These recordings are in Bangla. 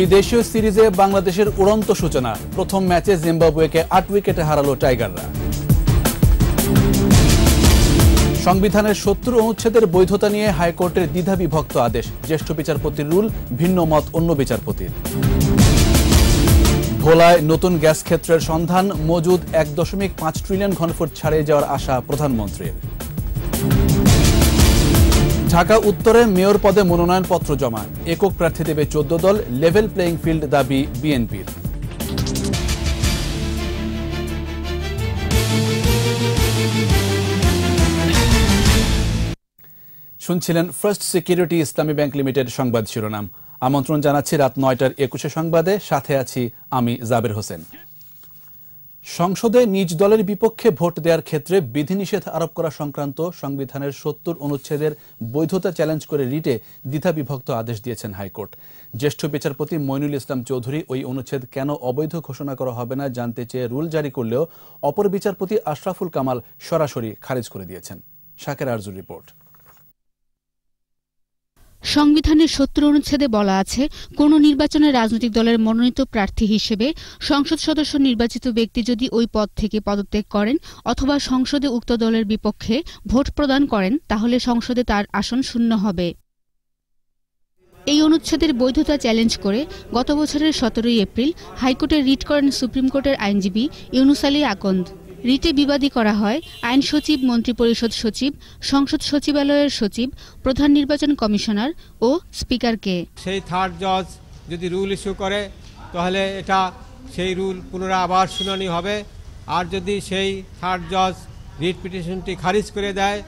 ত্রিদেশীয় সিরিজে বাংলাদেশের উড়ন্ত সূচনা প্রথম ম্যাচে জিম্বাবুয়েকে আট উইকেটে হারালো টাইগাররা সংবিধানের শত্রু অনুচ্ছেদের বৈধতা নিয়ে হাইকোর্টের দ্বিধাবিভক্ত আদেশ জ্যেষ্ঠ বিচারপতির রুল ভিন্ন মত অন্য বিচারপতির ভোলায় নতুন গ্যাস ক্ষেত্রের সন্ধান মজুদ এক দশমিক পাঁচ ট্রিলিয়ন ঘনফুট ছাড়িয়ে যাওয়ার আশা প্রধানমন্ত্রীর ঢাকা উত্তরে মেয়র পদে মনোনয়ন পত্র জমা একক প্রার্থী দেবে চোদ্দ দল লেভেল প্লেয়িং ফিল্ড দাবি বিএনপির শুনছিলেন first security Islami bank limited সংবাদ শিরোনাম আমন্ত্রণ জানাচ্ছি রাত নয়টার একুশে সংবাদে সাথে আছি আমি জাবের হোসেন সংসদে নিজ দলের বিপক্ষে ভোট দেওয়ার ক্ষেত্রে বিধিনিষেধ আরোপ করা সংক্রান্ত সংবিধানের সত্তর অনুচ্ছেদের বৈধতা চ্যালেঞ্জ করে রিটে দ্বিধা বিভক্ত আদেশ দিয়েছেন হাইকোর্ট জ্যেষ্ঠ বিচারপতি মইনুল ইসলাম চৌধুরী ওই অনুচ্ছেদ কেন অবৈধ ঘোষণা করা হবে না জানতে চেয়ে রুল জারি করলেও অপর বিচারপতি আশরাফুল কামাল সরাসরি খারিজ করে দিয়েছেন শাকের আরজুর রিপোর্ট সংবিধানের সত্তর অনুচ্ছেদে বলা আছে কোন নির্বাচনে রাজনৈতিক দলের মনোনীত প্রার্থী হিসেবে সংসদ সদস্য নির্বাচিত ব্যক্তি যদি ওই পদ থেকে পদত্যাগ করেন অথবা সংসদে উক্ত দলের বিপক্ষে ভোট প্রদান করেন তাহলে সংসদে তার আসন শূন্য হবে এই অনুচ্ছেদের বৈধতা চ্যালেঞ্জ করে গত বছরের সতেরোই এপ্রিল হাইকোর্টে রিট করেন সুপ্রিম কোর্টের আইনজীবী ইউনুস আলী আকন্দ রিটে বিবাদী করা হয় আইন সচিব মন্ত্রিপরিষদ সচিব সংসদ সচিবালয়ের সচিব প্রধান নির্বাচন কমিশনার ও স্পিকারকে সেই থার্ড জজ যদি রুল ইস্যু করে তাহলে এটা সেই রুল পুনরায় আবার শুনানি হবে আর যদি সেই থার্ড জজ রিট পিটিশনটি খারিজ করে দেয়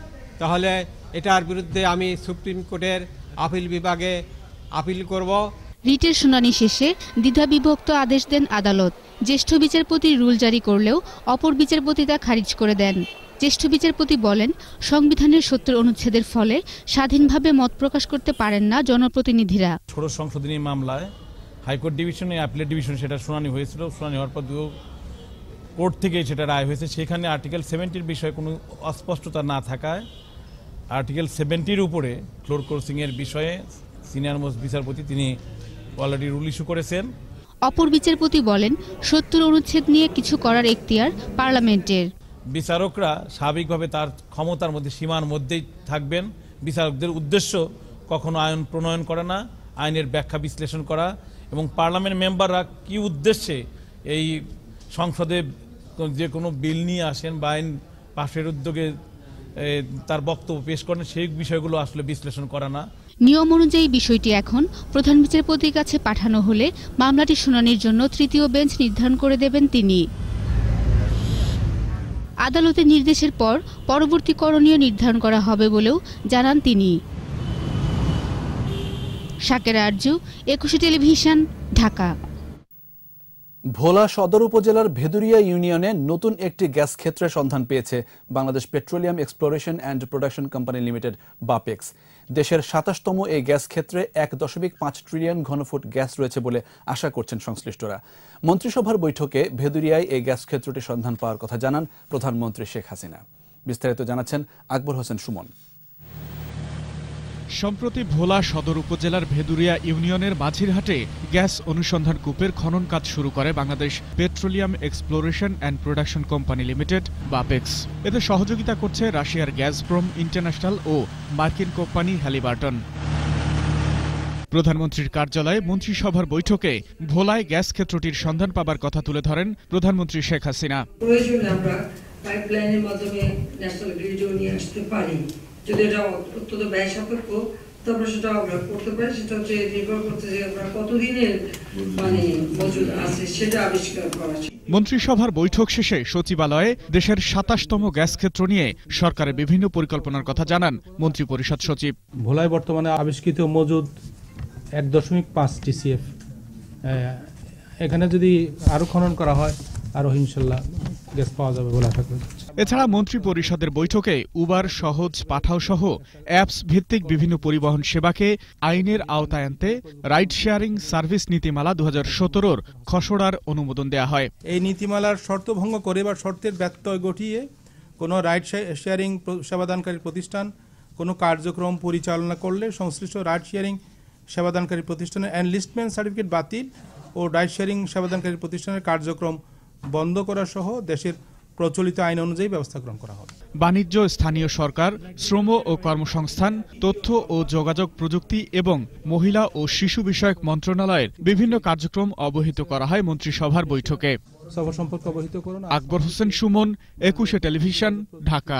তাহলে এটার বিরুদ্ধে আমি সুপ্রিম কোর্টের আপিল বিভাগে আপিল করব রিটের শুনানি শেষে দ্বিধাবিভক্ত আদেশ দেন আদালত জ্যেষ্ঠ বিচারপতি রুল জারি করলেও অপর বিচারপতি তা খারিজ করে দেন জ্যেষ্ঠ বিচারপতি বলেন সংবিধানের সত্তর অনুচ্ছেদের ফলে স্বাধীনভাবে মত প্রকাশ করতে পারেন না জনপ্রতিনিধিরা ষোড়শ সংশোধনী মামলায় হাইকোর্ট ডিভিশনে অ্যাপিলেট ডিভিশন সেটা শুনানি হয়েছিল শুনানি হওয়ার পর কোর্ট থেকে সেটা রায় হয়েছে সেখানে আর্টিকেল সেভেন্টির বিষয়ে কোনো অস্পষ্টতা না থাকায় আর্টিকেল সেভেন্টির উপরে ফ্লোর কোর্সিংয়ের বিষয়ে সিনিয়র মোস্ট বিচারপতি তিনি অলরেডি রুল ইস্যু করেছেন অপর বিচারপতি বলেন সত্তর অনুচ্ছেদ নিয়ে কিছু করার এখতিয়ার পার্লামেন্টের বিচারকরা স্বাভাবিকভাবে তার ক্ষমতার মধ্যে সীমার মধ্যেই থাকবেন বিচারকদের উদ্দেশ্য কখনো আইন প্রণয়ন করা না আইনের ব্যাখ্যা বিশ্লেষণ করা এবং পার্লামেন্ট মেম্বাররা কি উদ্দেশ্যে এই সংসদে যে কোনো বিল নিয়ে আসেন বা আইন পাশের উদ্যোগে তার বক্তব্য পেশ করেন সেই বিষয়গুলো আসলে বিশ্লেষণ করা না নিয়ম অনুযায়ী বিষয়টি এখন প্রধান বিচারপতির কাছে পাঠানো হলে মামলাটি শুনানির জন্য তৃতীয় বেঞ্চ নির্ধারণ করে দেবেন তিনি আদালতের নির্দেশের পর পরবর্তী করণীয় নির্ধারণ করা হবে বলেও জানান তিনি সাকের আরজু একুশে টেলিভিশন ঢাকা ভোলা সদর উপজেলার ভেদুরিয়া ইউনিয়নে নতুন একটি গ্যাস ক্ষেত্রের সন্ধান পেয়েছে Bangladesh petroleum exploration and production company limited BAPEX দেশের সাতাশতম এই গ্যাস ক্ষেত্রে এক দশমিক পাঁচ ট্রিলিয়ন ঘনফুট গ্যাস রয়েছে বলে আশা করছেন সংশ্লিষ্টরা মন্ত্রিসভার বৈঠকে ভেদুরিয়ায় এই গ্যাস ক্ষেত্রটি সন্ধান পাওয়ার কথা জানান প্রধানমন্ত্রী শেখ হাসিনা বিস্তারিত জানাচ্ছেন আকবর হোসেন সুমন সম্প্রতি ভোলা সদর উপজেলার ভেদুরিয়া ইউনিয়নের মাঝিরহাটে গ্যাস অনুসন্ধান কূপের খনন কাজ শুরু করে Bangladesh petroleum exploration and production company limited BAPEX এতে সহযোগিতা করছে রাশিয়ার গ্যাসপ্রম ইন্টারন্যাশনাল ও মার্কিন কোম্পানি হ্যালিবার্টন প্রধানমন্ত্রীর কার্যালয়ে মন্ত্রিসভার বৈঠকে ভোলায় গ্যাস ক্ষেত্রটির সন্ধান পাবার কথা তুলে ধরেন প্রধানমন্ত্রী শেখ হাসিনা পাইপলাইনের মাধ্যমে ন্যাশনাল গ্রিডও নিয়ে আসতে পারি যদি এটা অত্যন্ত ব্যয় সাপেক্ষ তারপরে সেটা আমরা করতে পারি সেটা হচ্ছে নির্ভর করতে যে আমরা কতদিনের মানে মজুদ আছে সেটা আবিষ্কার করা মন্ত্রিসভার বৈঠক শেষে সচিবালয়ে দেশের সাতাশতম গ্যাস ক্ষেত্র নিয়ে সরকারের বিভিন্ন পরিকল্পনার কথা জানান মন্ত্রী পরিষদ সচিব ভোলায় বর্তমানে আবিষ্কৃত মজুদ এক দশমিক পাঁচ টিসিএফ এখানে যদি আরও খনন করা হয় আরও ইনশাল্লাহ গ্যাস পাওয়া যাবে বলে আশা করি এছাড়া মন্ত্রী পরিষদের বৈঠকে উবার সহজ পাঠাও সহ অ্যাপস ভিত্তিক বিভিন্ন পরিবহন সেবাকে আইনের আওতায় আনতে রাইড শেয়ারিং সার্ভিস নীতিমালা দু হাজার খসড়ার অনুমোদন দেয়া হয় এই নীতিমালার শর্ত ভঙ্গ করে বা শর্তের ব্যত্যয় ঘটিয়ে কোনো রাইড শেয়ারিং সেবাদানকারী প্রতিষ্ঠান কোনো কার্যক্রম পরিচালনা করলে সংশ্লিষ্ট রাইড শেয়ারিং সেবাদানকারী প্রতিষ্ঠানের অ্যানলিস্টমেন্ট সার্টিফিকেট বাতিল ও রাইড শেয়ারিং সেবাদানকারী প্রতিষ্ঠানের কার্যক্রম বন্ধ করা সহ দেশের প্রচলিত আইন অনুযায়ী ব্যবস্থা গ্রহণ করা হবে বাণিজ্য স্থানীয় সরকার শ্রম ও কর্মসংস্থান তথ্য ও যোগাযোগ প্রযুক্তি এবং মহিলা ও শিশু বিষয়ক মন্ত্রণালয়ের বিভিন্ন কার্যক্রম অবহিত করা হয় মন্ত্রিসভার বৈঠকে আকবর হোসেন সুমন একুশে টেলিভিশন ঢাকা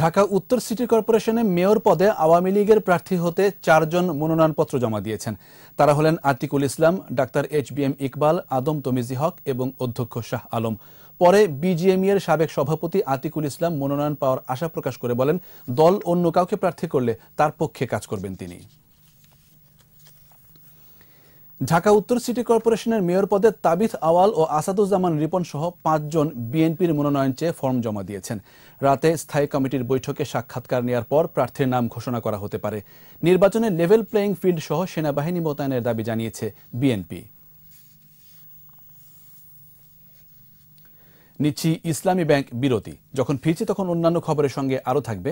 ঢাকা উত্তর সিটি কর্পোরেশনে মেয়র পদে আওয়ামী লীগের প্রার্থী হতে চারজন মনোনয়নপত্র জমা দিয়েছেন তারা হলেন Atiqul Islam doctor H B M Iqbal Adam Tamizi Haque এবং অধ্যক্ষ শাহ আলম পরে বিজিএমই e এর সাবেক সভাপতি আতিকুল ইসলাম মনোনয়ন পাওয়ার আশা প্রকাশ করে বলেন দল অন্য কাউকে প্রার্থী করলে তার পক্ষে কাজ করবেন তিনি ঢাকা উত্তর সিটি কর্পোরেশনের মেয়র পদে তাবিথ আওয়াল ও আসাদুজ্জামান রিপন সহ পাঁচজন বিএনপির মনোনয়ন চেয়ে ফর্ম জমা দিয়েছেন রাতে স্থায়ী কমিটির বৈঠকে সাক্ষাৎকার নেওয়ার পর প্রার্থীর নাম ঘোষণা করা হতে পারে নির্বাচনে লেভেল প্লেয়িং ফিল্ড সহ সেনাবাহিনী মোতায়েনের দাবি জানিয়েছে বিএনপি নিচ্ছি ইসলামী ব্যাংক বিরতি যখন ফিরছি তখন অন্যান্য খবরের সঙ্গে আরও থাকবে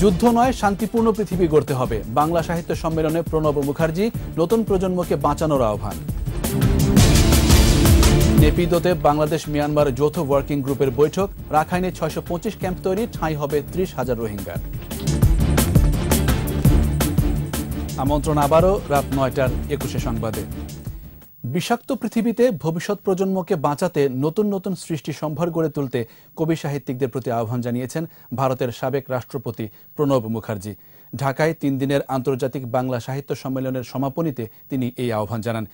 যুদ্ধ নয় শান্তিপূর্ণ পৃথিবী গড়তে হবে বাংলা সাহিত্য সম্মেলনে প্রণব মুখার্জি নতুন প্রজন্মকে বাঁচানোর আহ্বান নেপিদোতে বাংলাদেশ মিয়ানমার যৌথ ওয়ার্কিং গ্রুপের বৈঠক রাখাইনে ছয়শো ক্যাম্প তৈরি ঠাঁই হবে ত্রিশ হাজার রোহিঙ্গা আমন্ত্রণ আবারও রাত নয়টার একুশে সংবাদে বিষাক্ত পৃথিবীতে ভবিষ্যৎ প্রজন্মকে বাঁচাতে নতুন নতুন সৃষ্টি সম্ভার গড়ে তুলতে কবি সাহিত্যিকদের প্রতি আহ্বান জানিয়েছেন ভারতের সাবেক রাষ্ট্রপতি প্রণব মুখার্জি ঢাকায় তিন দিনের আন্তর্জাতিক বাংলা সাহিত্য সম্মেলনের সমাপনীতে তিনি এই আহ্বান জানান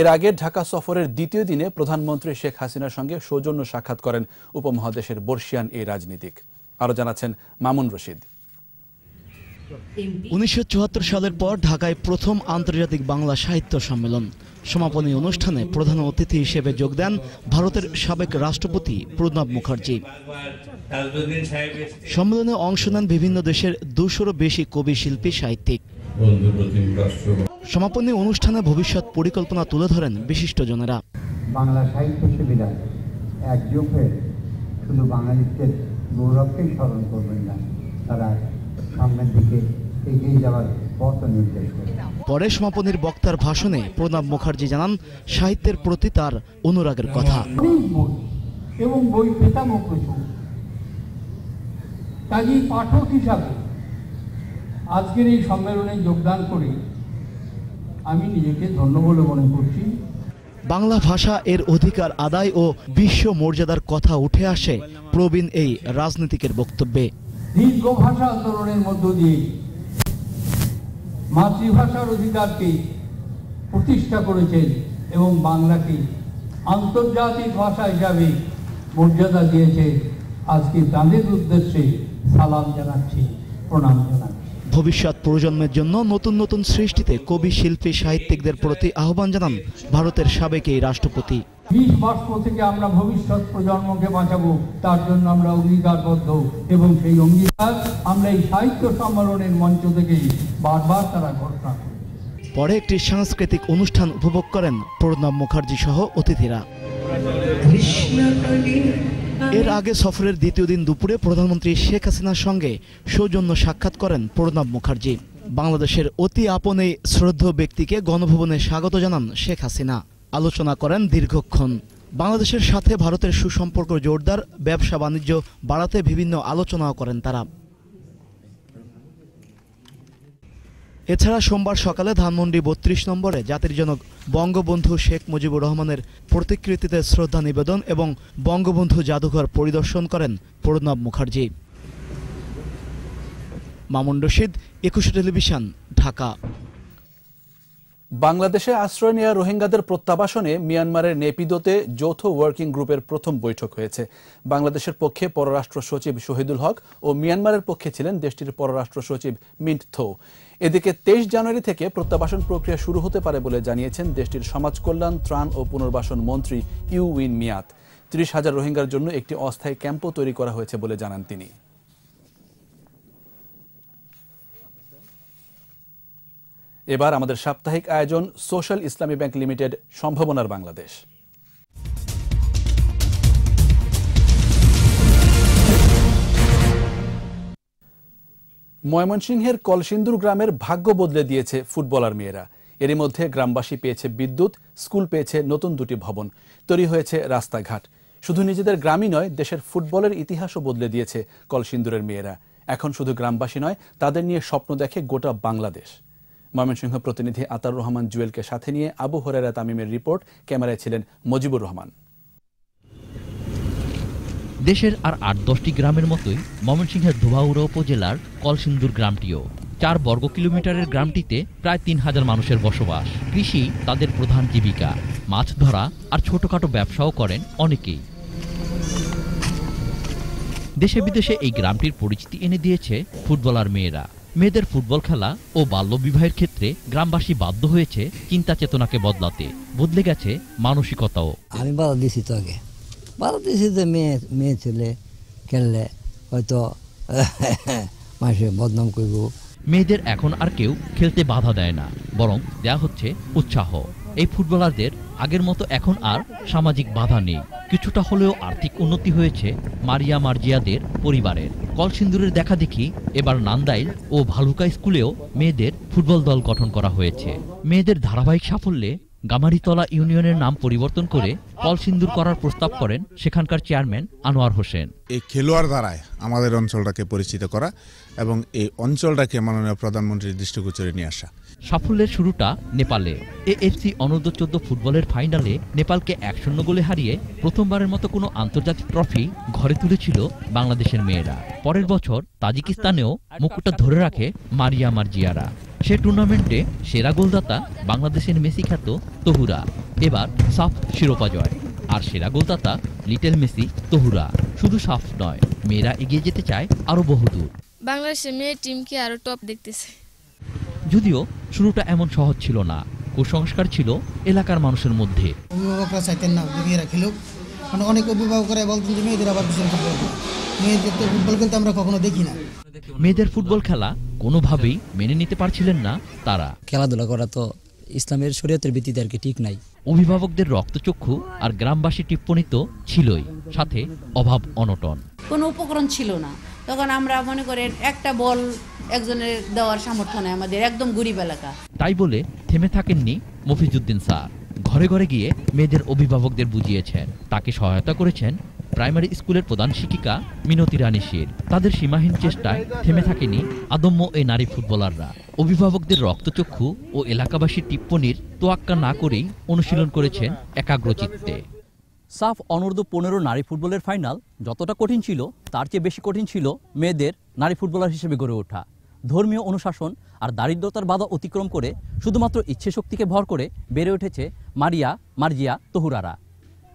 এর আগে ঢাকা সফরের দ্বিতীয় দিনে প্রধানমন্ত্রী শেখ হাসিনার সঙ্গে সৌজন্য সাক্ষাৎ করেন উপমহাদেশের বর্ষিয়ান এই রাজনীতিক আরও জানাচ্ছেন মামুন রশিদ উনিশশো সালের পর ঢাকায় প্রথম আন্তর্জাতিক বাংলা সাহিত্য সম্মেলন সমাপনী অনুষ্ঠানে প্রধান অতিথি হিসেবে যোগ দেন ভারতের সাবেক রাষ্ট্রপতি প্রণব মুখার্জি সম্মেলনে অংশ নেন বিভিন্ন দেশের দুশোরও বেশি কবি শিল্পী সাহিত্যিক সমাপনী অনুষ্ঠানে ভবিষ্যৎ পরিকল্পনা তুলে ধরেন বিশিষ্টজনেরা বাংলা একযোগ হয়ে শুধু বাঙালিদের গৌরবকেই স্মরণ করবেন না তারা সামনের দিকে এগিয়ে যাওয়ার পরে সমাপনীর বক্তার ভাষণে প্রণব মুখার্জি জানান সাহিত্যের প্রতি তার অনুরাগের কথা এবং বই পেতাম পাঠক হিসাবে আজকের এই সম্মেলনে যোগদান করে আমি নিজেকে ধন্য বলে মনে করছি বাংলা ভাষা এর অধিকার আদায় ও বিশ্ব মর্যাদার কথা উঠে আসে প্রবীণ এই রাজনীতিকের বক্তব্যে দীর্ঘ ভাষা আন্দোলনের মধ্য দিয়ে মাতৃভাষার অধিকারকে প্রতিষ্ঠা করেছেন এবং বাংলাকে আন্তর্জাতিক ভাষা হিসাবে মর্যাদা দিয়েছে আজকে তাদের উদ্দেশ্যে সালাম জানাচ্ছি প্রণাম জানাচ্ছি ভবিষ্যৎ প্রজন্মের জন্য নতুন নতুন সৃষ্টিতে কবি শিল্পী সাহিত্যিকদের প্রতি আহ্বান জানান ভারতের সাবেক এই রাষ্ট্রপতি বিশ বর্ষ থেকে আমরা ভবিষ্যৎ প্রজন্মকে বাঁচাবো তার জন্য আমরা অঙ্গীকারবদ্ধ এবং সেই অঙ্গীকার আমরা এই সাহিত্য সম্মেলনের মঞ্চ থেকেই বারবার তারা ঘোষণা পরে একটি সাংস্কৃতিক অনুষ্ঠান উপভোগ করেন প্রণব মুখার্জি সহ অতিথিরা এর আগে সফরের দ্বিতীয় দিন দুপুরে প্রধানমন্ত্রী শেখ হাসিনার সঙ্গে সৌজন্য সাক্ষাৎ করেন প্রণব মুখার্জি বাংলাদেশের অতি আপনে শ্রদ্ধ ব্যক্তিকে গণভবনে স্বাগত জানান শেখ হাসিনা আলোচনা করেন দীর্ঘক্ষণ বাংলাদেশের সাথে ভারতের সুসম্পর্ক জোরদার ব্যবসা বাণিজ্য বাড়াতে বিভিন্ন আলোচনাও করেন তারা এছাড়া সোমবার সকালে ধানমন্ডি বত্রিশ নম্বরে জাতির জনক বঙ্গবন্ধু শেখ মুজিবুর রহমানের প্রতিকৃতিতে শ্রদ্ধা নিবেদন এবং বঙ্গবন্ধু জাদুঘর পরিদর্শন করেন প্রণব মুখার্জি মামুন রশিদ একুশে টেলিভিশন ঢাকা বাংলাদেশে আশ্রয় নেওয়া রোহিঙ্গাদের প্রত্যাবাসনে মিয়ানমারের নেপিদোতে যৌথ ওয়ার্কিং গ্রুপের প্রথম বৈঠক হয়েছে বাংলাদেশের পক্ষে পররাষ্ট্র সচিব শহীদুল হক ও মিয়ানমারের পক্ষে ছিলেন দেশটির পররাষ্ট্র সচিব মিন্ট থৌ এদিকে তেইশ জানুয়ারি থেকে প্রত্যাবাসন প্রক্রিয়া শুরু হতে পারে বলে জানিয়েছেন দেশটির সমাজ কল্যাণ ত্রাণ ও পুনর্বাসন মন্ত্রী ইউ উইন মিয়াত ত্রিশ হাজার রোহিঙ্গার জন্য একটি অস্থায়ী ক্যাম্পও তৈরি করা হয়েছে বলে জানান তিনি এবার আমাদের সাপ্তাহিক আয়োজন সোশ্যাল ইসলামী ব্যাংক লিমিটেড সম্ভাবনার বাংলাদেশ ময়মনসিংহের কলসিন্দুর গ্রামের ভাগ্য বদলে দিয়েছে ফুটবলার মেয়েরা এরই মধ্যে গ্রামবাসী পেয়েছে বিদ্যুৎ স্কুল পেয়েছে নতুন দুটি ভবন তৈরি হয়েছে রাস্তাঘাট শুধু নিজেদের গ্রামই নয় দেশের ফুটবলের ইতিহাসও বদলে দিয়েছে কলসিন্দুরের মেয়েরা এখন শুধু গ্রামবাসী নয় তাদের নিয়ে স্বপ্ন দেখে গোটা বাংলাদেশ ময়মনসিংহ প্রতিনিধি আতার রহমান জুয়েলকে সাথে নিয়ে আবু হরেরা তামিমের রিপোর্ট ক্যামেরায় ছিলেন মজিবুর রহমান দেশের আর আট দশটি গ্রামের মতোই ময়মনসিংহের ধুবাউড়া উপজেলার কলসিন্দুর গ্রামটিও চার বর্গ কিলোমিটারের গ্রামটিতে প্রায় তিন হাজার মানুষের বসবাস কৃষি তাদের প্রধান জীবিকা মাছ ধরা আর ছোটখাটো ব্যবসাও করেন অনেকেই দেশে বিদেশে এই গ্রামটির পরিচিতি এনে দিয়েছে ফুটবলার মেয়েরা মেয়েদের ফুটবল খেলা ও বাল্যবিবাহের ক্ষেত্রে গ্রামবাসী বাধ্য হয়েছে চিন্তা চেতনাকে বদলাতে বদলে গেছে মানসিকতাও আমি বাধা দিয়েছি তো আগে বাংলাদেশিতে মেয়ে মেয়ে ছেলে খেললে হয়তো মাসে বদনাম করব মেয়েদের এখন আর কেউ খেলতে বাধা দেয় না বরং দেয়া হচ্ছে উৎসাহ এই ফুটবলারদের আগের মতো এখন আর সামাজিক বাধা নেই কিছুটা হলেও আর্থিক উন্নতি হয়েছে মারিয়া মার্জিয়াদের পরিবারের কলসিন্দুরের দেখা দেখি এবার নান্দাইল ও ভালুকা স্কুলেও মেয়েদের ফুটবল দল গঠন করা হয়েছে মেয়েদের ধারাবাহিক সাফল্যে গামারিতলা ইউনিয়নের নাম পরিবর্তন করে কলসিন্দুর করার প্রস্তাব করেন সেখানকার চেয়ারম্যান আনোয়ার হোসেন এই খেলোয়াড় দ্বারায় আমাদের অঞ্চলটাকে পরিচিত করা এবং এই অঞ্চলটাকে মাননীয় প্রধানমন্ত্রীর দৃষ্টিগোচরে নিয়ে আসা সাফল্যের শুরুটা নেপালে এএফসি অনূর্ধ্ব চোদ্দ ফুটবলের ফাইনালে নেপালকে এক শূন্য গোলে হারিয়ে প্রথমবারের মতো কোনো আন্তর্জাতিক ট্রফি ঘরে তুলেছিল বাংলাদেশের মেয়েরা পরের বছর তাজিকিস্তানেও মুকুটটা ধরে রাখে মারিয়া মার্জিয়ারা সে টুর্নামেন্টে সেরা গোলদাতা বাংলাদেশের মেসি খ্যাত তহুরা এবার সাফ শিরোপা জয় আর সেরা গোলদাতা লিটল মেসি তহুরা শুধু সাফ নয় মেয়েরা এগিয়ে যেতে চায় আরও বহুদূর বাংলাদেশের মেয়ে টিমকে আরও টপ দেখতেছে যদিও শুরুটা এমন সহজ ছিল না কুসংস্কার ছিল এলাকার মানুষের মধ্যে অভিভাবকরা চাইতেন না যদি খেলুক মানে অনেক অভিভাবকরা বলতেন যে মেয়েদের আবার মেয়েদের তো ফুটবল খেলতে আমরা কখনো দেখি না মেয়েদের ফুটবল খেলা কোনোভাবেই মেনে নিতে পারছিলেন না তারা খেলাধুলা করা তো ইসলামের শরীয়তের ভিত্তিতে আর কি ঠিক নাই অভিভাবকদের রক্তচক্ষু আর গ্রামবাসী টিপ্পণী তো ছিলই সাথে অভাব অনটন কোনো উপকরণ ছিল না তখন আমরা মনে করেন একটা বল একজনের দেওয়ার সামর্থ্য নেই আমাদের একদম গরিব এলাকা তাই বলে থেমে থাকেননি মফিজুদ্দিন স্যার ঘরে ঘরে গিয়ে মেয়েদের অভিভাবকদের বুঝিয়েছেন তাকে সহায়তা করেছেন প্রাইমারি স্কুলের প্রধান শিক্ষিকা মিনতি রানী শির তাদের সীমাহীন চেষ্টায় থেমে থাকেনি আদম্য এই নারী ফুটবলাররা অভিভাবকদের রক্তচক্ষু ও এলাকাবাসীর টিপ্পণীর তোয়াক্কা না করেই অনুশীলন করেছেন একাগ্রচিত্তে সাফ অনূর্ধ্ব পনেরো নারী ফুটবলের ফাইনাল যতটা কঠিন ছিল তার চেয়ে বেশি কঠিন ছিল মেয়েদের নারী ফুটবলার হিসেবে গড়ে ওঠা ধর্মীয় অনুশাসন আর দারিদ্রতার বাধা অতিক্রম করে শুধুমাত্র ইচ্ছে শক্তিকে ভর করে বেড়ে উঠেছে মারিয়া মার্জিয়া তহুরারা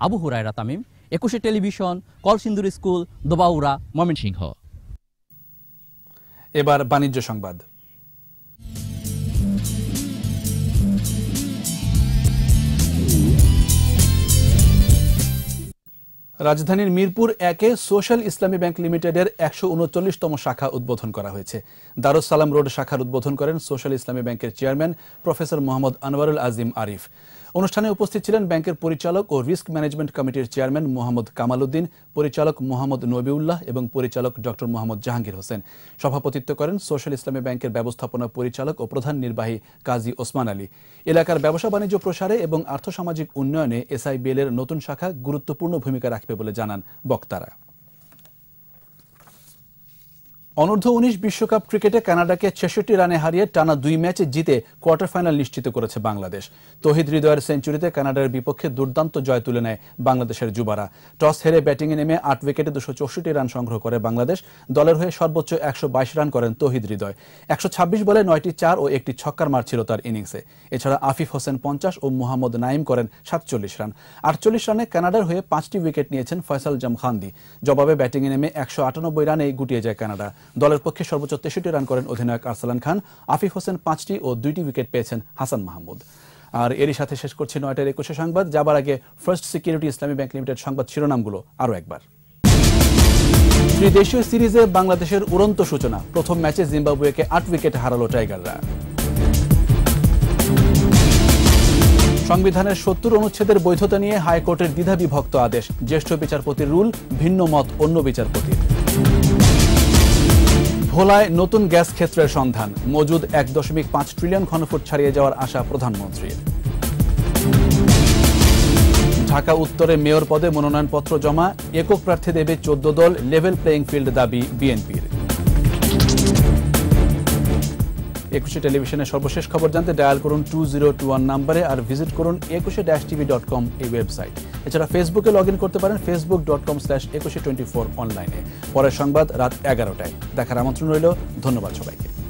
আবু হুরায়রা তামিম একুশে টেলিভিশন কলসিন্দুর স্কুল দোবাউরা ময়মনসিংহ এবার বাণিজ্য সংবাদ রাজধানীর মিরপুর একে সোশ্যাল ইসলামী ব্যাংক লিমিটেডের একশো উনচল্লিশতম শাখা উদ্বোধন করা হয়েছে সালাম রোড শাখার উদ্বোধন করেন সোশ্যাল ইসলামী ব্যাংকের চেয়ারম্যান প্রফেসর মোহাম্মদ আনোয়ারুল আজিম আরিফ অনুষ্ঠানে উপস্থিত ছিলেন ব্যাংকের পরিচালক ও রিস্ক ম্যানেজমেন্ট কমিটির চেয়ারম্যান মোহাম্মদ কামাল উদ্দিন পরিচালক মোহাম্মদ নবিউল্লাহ এবং পরিচালক ডক্টর মোহাম্মদ জাহাঙ্গীর হোসেন সভাপতিত্ব করেন সোশ্যাল ইসলামী ব্যাংকের ব্যবস্থাপনা পরিচালক ও প্রধান নির্বাহী কাজী ওসমান আলী এলাকার ব্যবসা বাণিজ্য প্রসারে এবং আর্থসামাজিক উন্নয়নে এসআইবিএল এর নতুন শাখা গুরুত্বপূর্ণ ভূমিকা রাখবে বলে জানান বক্তারা অনূর্ধ্ব উনিশ বিশ্বকাপ ক্রিকেটে কানাডাকে ছেষট্টি রানে হারিয়ে টানা দুই ম্যাচে জিতে কোয়ার্টার ফাইনাল নিশ্চিত করেছে বাংলাদেশ তহিদ হৃদয়ের সেঞ্চুরিতে কানাডার বিপক্ষে দুর্দান্ত জয় তুলে নেয় বাংলাদেশের যুবারা টস হেরে ব্যাটিংয়ে নেমে আট উইকেটে দুশো চৌষট্টি রান সংগ্রহ করে বাংলাদেশ দলের হয়ে সর্বোচ্চ একশো বাইশ রান করেন তহিদ হৃদয় একশো ছাব্বিশ বলে নয়টি চার ও একটি ছক্কার মার ছিল তার ইনিংসে এছাড়া আফিফ হোসেন পঞ্চাশ ও মোহাম্মদ নাইম করেন সাতচল্লিশ রান আটচল্লিশ রানে কানাডার হয়ে পাঁচটি উইকেট নিয়েছেন ফয়সাল জামখান্দি জবাবে ব্যাটিংয়ে নেমে একশো আটানব্বই রানেই গুটিয়ে যায় কানাডা দলের পক্ষে সর্বোচ্চ তেষট্টি রান করেন অধিনায়ক আরসালান খান আফিফ হোসেন পাঁচটি ও দুইটি উইকেট পেয়েছেন হাসান মাহমুদ আর এরই সাথে শেষ করছি নয়টার একুশে সংবাদ যাবার আগে first security Islami bank limited সংবাদ শিরোনামগুলো আরও একবার ত্রিদেশীয় সিরিজে বাংলাদেশের উড়ন্ত সূচনা প্রথম ম্যাচে জিম্বাবুয়েকে আট উইকেটে হারালো টাইগাররা সংবিধানের সত্তর অনুচ্ছেদের বৈধতা নিয়ে হাইকোর্টের দ্বিধা বিভক্ত আদেশ জ্যেষ্ঠ বিচারপতির রুল ভিন্ন মত অন্য বিচারপতির ভোলায় নতুন গ্যাস ক্ষেত্রের সন্ধান মজুদ এক দশমিক পাঁচ ট্রিলিয়ন ঘনফুট ছাড়িয়ে যাওয়ার আশা প্রধানমন্ত্রীর ঢাকা উত্তরে মেয়র পদে মনোনয়নপত্র জমা একক প্রার্থী দেবে চোদ্দ দল লেভেল প্লেয়িং ফিল্ড দাবি বিএনপির একুশে টেলিভিশনের সর্বশেষ খবর জানতে ডায়াল করুন টু জিরো টু ওয়ান নাম্বারে আর ভিজিট করুন একুশে ড্যাশ টিভি ডট কম এই ওয়েবসাইট এছাড়া ফেসবুকে লগ ইন করতে পারেন Facebook dot com slash Ekushey twenty four অনলাইনে পরের সংবাদ রাত এগারোটায় দেখার আমন্ত্রণ রইল ধন্যবাদ সবাইকে